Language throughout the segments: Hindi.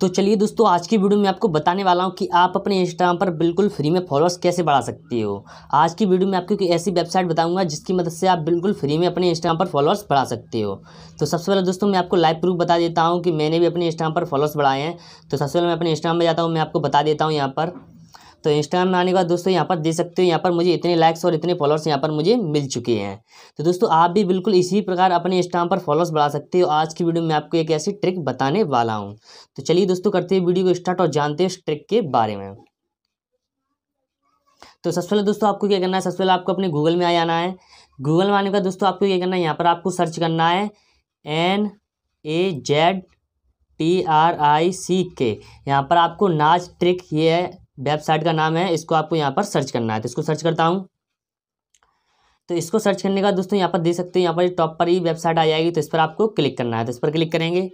तो चलिए दोस्तों आज की वीडियो में आपको बताने वाला हूँ कि आप अपने इंस्टाग्राम पर बिल्कुल फ्री में फॉलोअर्स कैसे बढ़ा सकते हो आज की वीडियो में आपको एक ऐसी वेबसाइट बताऊंगा जिसकी मदद से आप बिल्कुल फ्री में अपने इंस्टाग्राम पर फॉलोअर्स बढ़ा सकते हो तो सबसे पहले दोस्तों मैं आपको लाइव प्रूफ बता देता हूँ कि मैंने भी अपने इंस्टाग्राम पर फॉलोअर्स बढ़ाए हैं तो सबसे पहले मैं अपने इंस्टाग्राम में जाता हूँ मैं आपको बता देता हूँ यहाँ पर तो इंस्टाग्राम में आने के बाद दोस्तों यहाँ पर देख सकते हो यहाँ पर मुझे इतने लाइक्स और इतने फॉलोअर्स यहाँ पर मुझे मिल चुके हैं तो दोस्तों आप भी बिल्कुल इसी प्रकार अपने इंस्टाग्राम पर फॉलोअर्स बढ़ा सकते हो आज की वीडियो में आपको एक ऐसी ट्रिक बताने वाला हूँ तो चलिए दोस्तों करते हैं वीडियो को स्टार्ट और जानते हैं इस ट्रिक के बारे में तो सबसे पहले दोस्तों आपको क्या करना है सबसे पहले आपको अपने गूगल में आ जाना है गूगल में आने का दोस्तों आपको क्या करना है यहाँ पर आपको सर्च करना है N A Z T R I C के यहाँ पर आपको नाच ट्रिक ये है वेबसाइट का नाम है इसको आपको यहाँ पर सर्च करना है तो इसको सर्च करता हूँ तो इसको सर्च करने का दोस्तों यहाँ पर देख सकते हो यहाँ पर टॉप पर ही वेबसाइट आ जाएगी तो इस पर आपको क्लिक करना है तो इस पर क्लिक करेंगे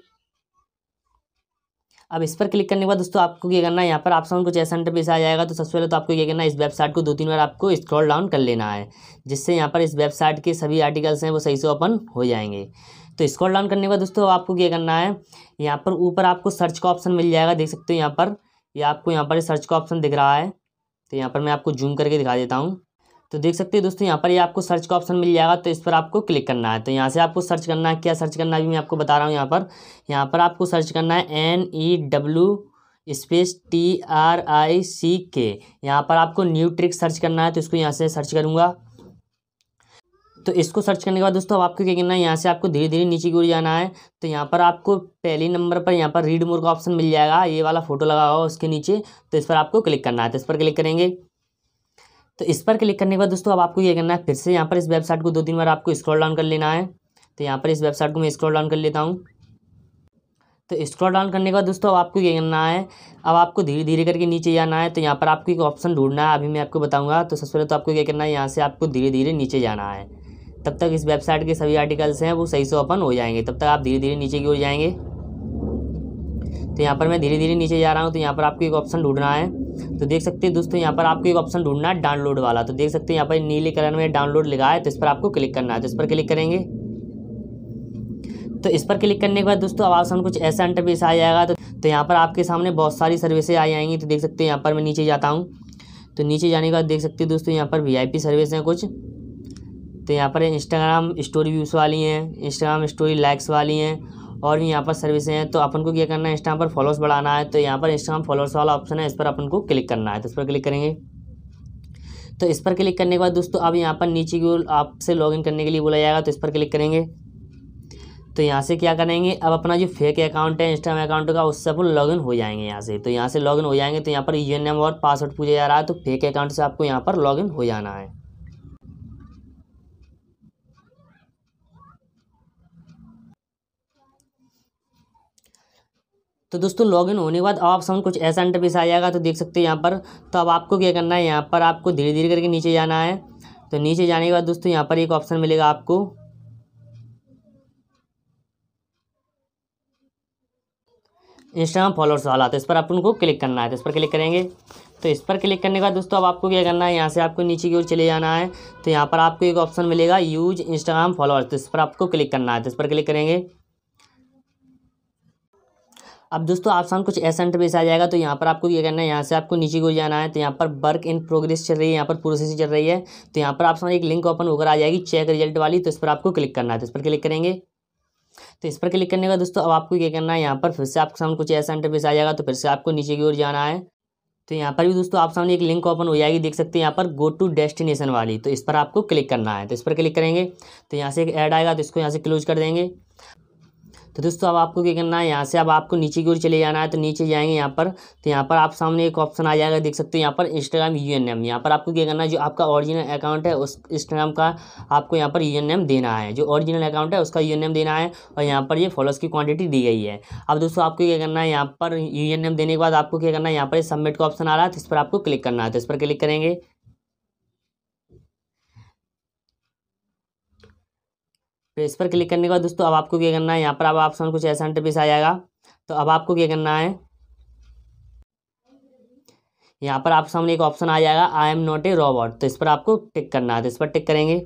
अब इस पर क्लिक करने के बाद दोस्तों आपको क्या करना है यहाँ पर ऑप्शन कुछ ऐसा इंटरफेस आ जाएगा तो सबसे पहले तो आपको क्या करना है इस वेबसाइट को दो तीन बार आपको स्क्रॉल डाउन कर लेना है जिससे यहाँ पर इस वेबसाइट के सभी आर्टिकल्स हैं वो सही से ओपन हो जाएंगे तो स्क्रॉल डाउन करने के बाद दोस्तों आपको क्या करना है यहाँ पर ऊपर आपको सर्च का ऑप्शन मिल जाएगा देख सकते हो यहाँ पर ये आपको यहाँ पर सर्च का ऑप्शन दिख रहा है तो यहाँ पर मैं आपको जूम करके दिखा देता हूँ तो देख सकते हैं दोस्तों यहाँ पर ये आपको सर्च का ऑप्शन मिल जाएगा तो इस पर आपको क्लिक करना है तो यहाँ से आपको सर्च करना है क्या सर्च करना है मैं आपको बता रहा हूँ यहाँ पर यहाँ पर आपको सर्च करना है N E W space T R I C के यहाँ पर आपको न्यू ट्रिक सर्च करना है तो इसको यहाँ से सर्च करूँगा तो इसको सर्च करने के बाद दोस्तों अब आपको क्या करना है यहाँ से आपको धीरे धीरे नीचे की ओर जाना है तो यहाँ पर आपको पहले नंबर पर यहाँ पर रीड मोर का ऑप्शन मिल जाएगा ये वाला फोटो लगा हुआ उसके नीचे तो इस पर आपको क्लिक करना है तो इस पर क्लिक करेंगे तो इस पर क्लिक करने के बाद दोस्तों अब आपको ये करना है फिर से यहाँ पर इस वेबसाइट को दो तीन बार आपको स्क्रॉल डाउन कर लेना है तो यहाँ पर इस वेबसाइट को मैं स्क्रॉल डाउन कर लेता हूँ तो स्क्रॉल डाउन करने के बाद दोस्तों अब आपको ये करना है अब आपको धीरे धीरे करके नीचे जाना है तो यहाँ पर आपको एक ऑप्शन ढूंढना है अभी मैं आपको बताऊँगा तो सबसे पहले तो आपको क्या करना है यहाँ से आपको धीरे धीरे नीचे जाना है तब तक इस वेबसाइट के सभी आर्टिकल्स हैं वो सही से ओपन हो जाएंगे तब तक आप धीरे धीरे नीचे की ओर जाएंगे तो यहाँ पर मैं धीरे धीरे नीचे जा रहा हूँ तो यहाँ पर आपको एक ऑप्शन ढूंढना है तो देख सकते हैं दोस्तों यहाँ पर आपको एक ऑप्शन ढूंढना है डाउनलोड वाला तो देख सकते हैं यहाँ पर नीले कलर में डाउनलोड लिखा है तो इस पर आपको क्लिक करना है तो इस पर क्लिक करेंगे तो इस पर क्लिक करने के बाद दोस्तों अब आप सामने कुछ ऐसा इंटरफेस आ जाएगा तो, तो यहाँ पर आपके सामने बहुत सारी सर्विसेज आ जाएंगी तो देख सकते हैं यहाँ पर मैं नीचे जाता हूँ तो नीचे जाने के बाद देख सकते हैं दोस्तों यहाँ पर पी सर्विस हैं कुछ तो यहाँ पर इंस्टाग्राम स्टोरी व्यूज़ वाली हैं इंस्टाग्राम स्टोरी लाइक्स वाली हैं और भी यहाँ पर सर्विसें हैं तो अपन को क्या करना है इंस्टाग्राम पर फॉलोअर्स बढ़ाना है तो यहाँ पर इंस्टाग्राम फॉलोअर्स वाला ऑप्शन है इस पर अपन को क्लिक करना है तो इस पर क्लिक करेंगे तो इस पर क्लिक करने के बाद दोस्तों अब यहाँ पर नीचे की ओर आपसे लॉगिन करने के लिए बोला जाएगा तो इस पर क्लिक करेंगे तो यहाँ से क्या करेंगे अब अपना जो फेक अकाउंट है इंस्टाग्राम अकाउंट का उससे अपन लॉगिन हो जाएंगे यहाँ से तो यहाँ से लॉगिन हो जाएंगे तो यहाँ पर एन एम और पासवर्ड पूछा जा रहा है तो फेक अकाउंट से आपको यहाँ पर लॉगिन हो जाना है तो दोस्तों लॉगिन होने के बाद आप सामने कुछ ऐसा इंटरफेस आ जाएगा तो देख सकते हैं यहाँ पर तो अब आपको क्या करना है यहाँ पर आपको धीरे धीरे करके नीचे जाना है तो नीचे जाने के बाद दोस्तों यहाँ पर एक ऑप्शन मिलेगा आपको इंस्टाग्राम फॉलोअर्स वाला तो इस पर आप उनको क्लिक करना है तो इस पर क्लिक करेंगे तो इस पर क्लिक करने के बाद दोस्तों अब आपको क्या करना है यहाँ से आपको नीचे की ओर चले जाना है तो यहाँ पर आपको एक ऑप्शन मिलेगा यूज इंस्टाग्राम फॉलोअर्स तो इस पर आपको क्लिक करना है तो इस पर क्लिक करेंगे अब दोस्तों ऑप्शन कुछ ऐसा इंटरफेस आ जाएगा तो यहाँ पर आपको ये करना है यहाँ से आपको नीचे को जाना है तो यहाँ पर वर्क इन प्रोग्रेस चल रही है यहाँ पर प्रोसेसिंग चल रही है तो यहाँ पर सामने एक लिंक ओपन होकर आ जाएगी चेक रिजल्ट वाली तो इस पर आपको क्लिक करना है तो इस पर क्लिक करेंगे तो इस पर क्लिक करने का दोस्तों अब आपको क्या करना है यहाँ पर फिर से आपके सामने कुछ ऐसा इंटरफेस आ जाएगा तो फिर से आपको नीचे की ओर जाना है तो यहाँ पर भी दोस्तों आप सामने एक लिंक ओपन हो जाएगी देख सकते हैं यहाँ पर गो टू डेस्टिनेशन वाली तो इस पर आपको क्लिक करना है तो इस पर क्लिक करेंगे तो यहाँ से एक ऐड आएगा तो इसको यहाँ से क्लोज कर देंगे तो दोस्तों अब आपको क्या करना है यहाँ से अब आपको नीचे की ओर चले जाना है तो नीचे जाएंगे यहाँ पर तो यहाँ पर आप सामने एक ऑप्शन आ जाएगा देख सकते हो यहाँ पर इंस्टाग्राम यू एन एम यहाँ पर आपको क्या करना है जो आपका ओरिजिनल अकाउंट है उस इंस्टाग्राम का आपको यहाँ पर यू एन एम देना है जो ओरिजिनल अकाउंट है उसका यू एन एम देना है और यहाँ पर ये फॉलोअर्स की क्वान्टिटी दी गई है अब दोस्तों आपको क्या करना है यहाँ पर यू एन एम देने के बाद आपको क्या करना है यहाँ पर सबमिट का ऑप्शन आ रहा है तो इस पर आपको क्लिक करना है तो इस पर क्लिक करेंगे तो इस पर क्लिक करने के बाद दोस्तों अब आपको क्या करना है यहाँ पर अब ऑप्शन कुछ ऐसा इंटरफेस आ जाएगा तो अब आपको क्या करना है यहाँ पर आप सामने एक ऑप्शन आ जाएगा I am not a robot तो इस पर आपको टिक करना है तो इस पर टिक करेंगे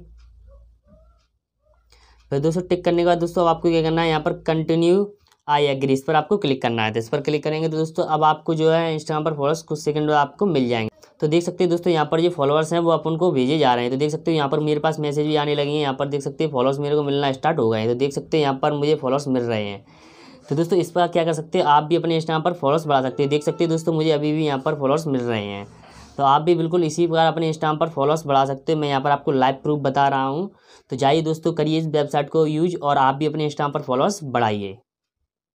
फिर दोस्तों टिक करने के बाद दोस्तों अब आपको क्या करना है यहाँ पर कंटिन्यू आई एग्री इस पर आपको क्लिक करना है तो इस पर क्लिक करेंगे तो दोस्तों अब आपको जो है इंस्टाग्राम पर फॉलोअर्स कुछ सेकंड आपको मिल जाएंगे तो देख सकते हैं दोस्तों यहाँ पर जो फॉलोअर्स हैं वो अपन को भेजे जा रहे हैं तो देख सकते हो यहाँ पर मेरे पास मैसेज भी आने लगे हैं यहाँ पर देख सकते हैं फॉलोअर्स मेरे को मिलना स्टार्ट हो गए हैं तो देख सकते हैं यहाँ पर मुझे फॉलोअर्स मिल रहे हैं तो दोस्तों इस पर क्या कर सकते हैं आप भी अपने इंस्टाग्राम पर फॉलोअर्स बढ़ा सकते हैं देख सकते हैं दोस्तों मुझे अभी भी यहाँ पर फॉलोअर्स मिल रहे हैं तो आप भी बिल्कुल इसी प्रकार अपने इंस्टाम पर फॉलोअर्स बढ़ा सकते हैं मैं यहाँ पर आपको लाइव प्रूफ बता रहा हूँ तो जाइए दोस्तों करिए इस वेबसाइट को यूज और आप भी अपने इंस्टाम पर फॉलोअर्स बढ़ाइए